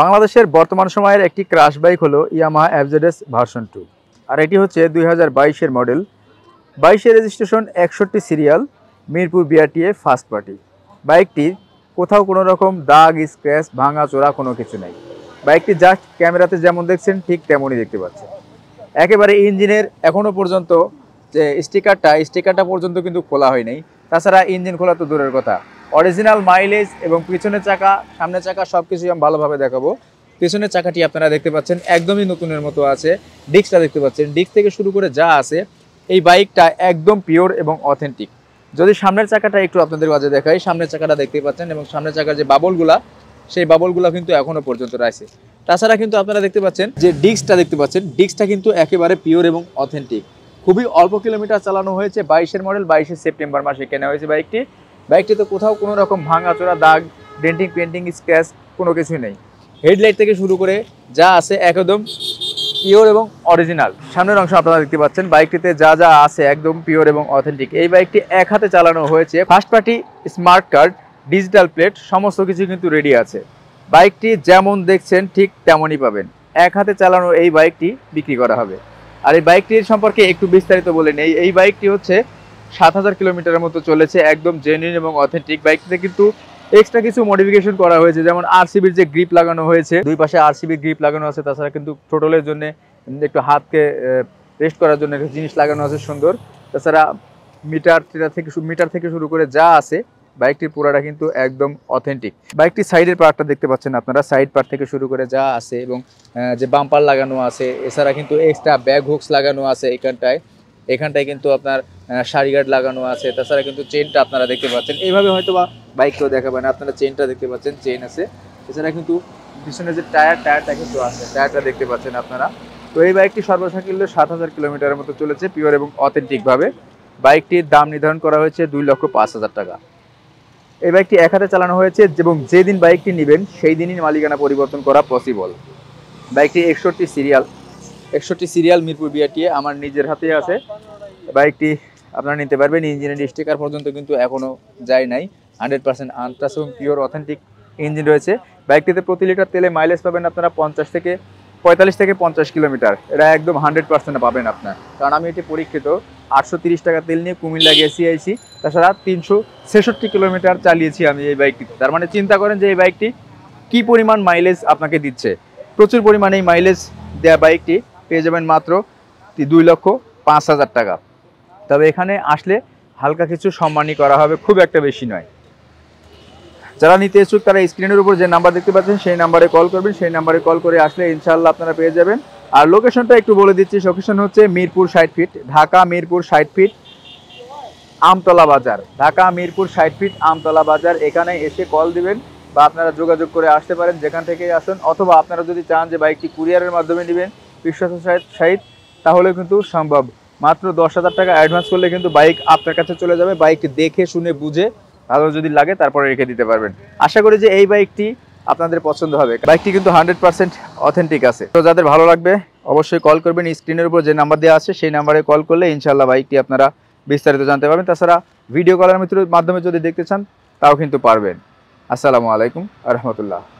বাংলাদেশের বর্তমান সময়ের একটি ক্রাশ বাইক হলো ইয়ামাহা অ্যাভজেডেস ভার্সন টু আর এটি হচ্ছে দুই হাজার বাইশের মডেল বাইশে রেজিস্ট্রেশন একষট্টি serial Mirpur BRTA first party বাইকটির কোথাও কোনো রকম দাগ স্ক্র্যাচ ভাঙা চোরা কোনো কিছু নেই বাইকটি জাস্ট ক্যামেরাতে যেমন দেখছেন ঠিক তেমনই দেখতে পাচ্ছেন একেবারে ইঞ্জিনের এখনও পর্যন্ত যে স্টিকারটা স্টিকারটা পর্যন্ত কিন্তু খোলা হয় নাই তাছাড়া ইঞ্জিন খোলা তো দূরের কথা অরিজিনাল মাইলেজ এবং পিছনের চাকা সামনের চাকা সব কিছুই আমি ভালোভাবে দেখাবো পিছনের চাকাটি আপনারা দেখতে পাচ্ছেন একদমই নতুনের মতো আছে ডিস্কটা দেখতে পাচ্ছেন ডিস্ক থেকে শুরু করে যা আছে এই বাইকটা একদম পিওর এবং অথেন্টিক যদি সামনের চাকাটা একটু আপনাদের কাছে দেখাই সামনের চাকাটা দেখতে পাচ্ছেন এবং সামনের চাকার যে বাবলগুলা সেই বাবলগুলো কিন্তু এখনও পর্যন্ত রয়েছে তাছাড়া কিন্তু আপনারা দেখতে পাচ্ছেন যে ডিস্কটা দেখতে পাচ্ছেন ডিস্কটা কিন্তু একেবারে পিওর এবং অথেন্টিক খুবই অল্প কিলোমিটার চালানো হয়েছে বাইশের মডেল বাইশে সেপ্টেম্বর মাসে কেনা হয়েছে বাইকটি বাইকটিতে কোথাও কোনো রকম ভাঙাচোরা দাগ ডেন্টিং পেন্টিং স্ক্র্যাচ কোনো কিছুই নেই হেডলাইট থেকে শুরু করে যা আছে একদম পিওর এবং অরিজিনাল সামনের অংশ আপনারা দেখতে পাচ্ছেন বাইকটিতে যা যা আছে একদম পিওর এবং অথেন্টিক এই বাইকটি এক হাতে চালানো হয়েছে first party smart card digital plate সমস্ত কিছু কিন্তু রেডি আছে বাইকটি যেমন দেখছেন ঠিক তেমনই পাবেন এক হাতে চালানো এই বাইকটি বিক্রি করা হবে আর এই বাইকটির সম্পর্কে একটু বিস্তারিত বলে নেই এই বাইকটি হচ্ছে সাত হাজার কিলোমিটারের মতো চলেছে একদম জেনুইন এবং অথেন্টিক বাইকটিতে কিন্তু এক্সট্রা কিছু মডিফিকেশন করা হয়েছে যেমন আরসিবির যে গ্রিপ লাগানো হয়েছে দুই পাশে আরসিবির গ্রিপ লাগানো আছে তাছাড়া কিন্তু টোটলের জন্য একটু হাতকে রেস্ট করার জন্য একটা জিনিস লাগানো আছে সুন্দর তাছাড়া মিটার থেকে মিটার থেকে শুরু করে যা আছে বাইকটির পুরাটা কিন্তু একদম অথেন্টিক বাইকটি সাইডের পার্টটা দেখতে পাচ্ছেন আপনারা সাইড পার্ট থেকে শুরু করে যা আছে এবং যে বাম্পার লাগানো আছে এছাড়া কিন্তু এক্সট্রা ব্যাগ হুকস লাগানো আছে এখানটায় এখানটায় কিন্তু আপনার সারি গার্ড লাগানো আছে তাছাড়া কিন্তু চেনটা আপনারা দেখতে পাচ্ছেন এইভাবে হয়তো বা বাইককেও দেখাবেন আপনারা চেনটা দেখতে পাচ্ছেন চেন আছে এছাড়া কিন্তু পিছনে যে টায়ার টায়ারটা কিন্তু আছে টায়ারটা দেখতে পাচ্ছেন আপনারা তো এই বাইকটি সর্বসাকল্য সাত হাজার কিলোমিটারের মতো চলেছে পিওর এবং অথেন্টিকভাবে বাইকটির দাম নির্ধারণ করা হয়েছে দুই লক্ষ পাঁচ হাজার টাকা এই বাইকটি এক হাতে চালানো হয়েছে এবং যেদিন বাইকটি নেবেন সেই দিনই মালিকানা পরিবর্তন করা পসিবল বাইকটি একষট্টি সিরিয়াল একষট্টি সিরিয়াল মিরপুর বিআরটিএ আমার নিজের হাতে আছে বাইকটি আপনারা নিতে পারবেন ইঞ্জিনের স্টিকার পর্যন্ত কিন্তু এখনও যায় নাই hundred percent untouched pure authentic engine রয়েছে বাইকটিতে প্রতি লিটার তেলে মাইলেজ পাবেন আপনারা পঞ্চাশ থেকে পঁয়তাল্লিশ থেকে পঞ্চাশ কিলোমিটার এটা একদম হান্ড্রেড পার্সেন্ট পাবেন আপনার কারণ আমি এটি পরীক্ষিত আটশো তিরিশ টাকা তেল নিয়ে কুমিল্লা গেছি আইসি তাছাড়া তিনশো ছেষট্টি কিলোমিটার চালিয়েছি আমি এই বাইকটি তার মানে চিন্তা করেন যে এই বাইকটি কি পরিমাণ মাইলেজ আপনাকে দিচ্ছে প্রচুর পরিমাণে এই মাইলেজ দেয়া বাইকটি পেয়ে যাবেন মাত্র দুই লক্ষ পাঁচ হাজার টাকা তবে এখানে আসলে হালকা কিছু সম্মানই করা হবে খুব একটা বেশি নয় যারা নিতে ইচ্ছুক তারা স্ক্রিনের উপর যে নাম্বার দেখতে পাচ্ছেন সেই নাম্বারে কল করবেন সেই নাম্বারে কল করে আসলে ইনশাল্লাহ আপনারা পেয়ে যাবেন আর লোকেশনটা একটু বলে দিচ্ছি লোকেশন হচ্ছে মিরপুর সাইড ফিট ঢাকা মিরপুর সাইড ফিট আমতলা বাজার ঢাকা মিরপুর সাইড ফিট আমতলা বাজার এখানে এসে কল দিবেন বা আপনারা যোগাযোগ করে আসতে পারেন যেখান থেকেই আসুন অথবা আপনারা যদি চান যে বাইকটি কুরিয়ারের মাধ্যমে নেবেন তাহলে কিন্তু সম্ভব মাত্র দশ হাজার টাকা অ্যাডভান্স করলে কিন্তু বাইক আপনার কাছে চলে যাবে বাইক দেখে শুনে বুঝে ভালো যদি লাগে তারপরে রেখে দিতে পারবেন আশা করি যে এই বাইকটি আপনাদের পছন্দ হবে বাইকটি কিন্তু হান্ড্রেড পার্সেন্ট অথেন্টিক আছে তো যাদের ভালো লাগবে অবশ্যই কল করবেন স্ক্রিনের উপর যে নাম্বার দেওয়া আছে সেই নাম্বারে কল করলে ইনশাল্লাহ বাইকটি আপনারা বিস্তারিত জানতে পারবেন তাছাড়া ভিডিও কলের মাধ্যমে যদি দেখতে চান তাও কিন্তু পারবেন আসসালামু আলাইকুম রহমতুল্লাহ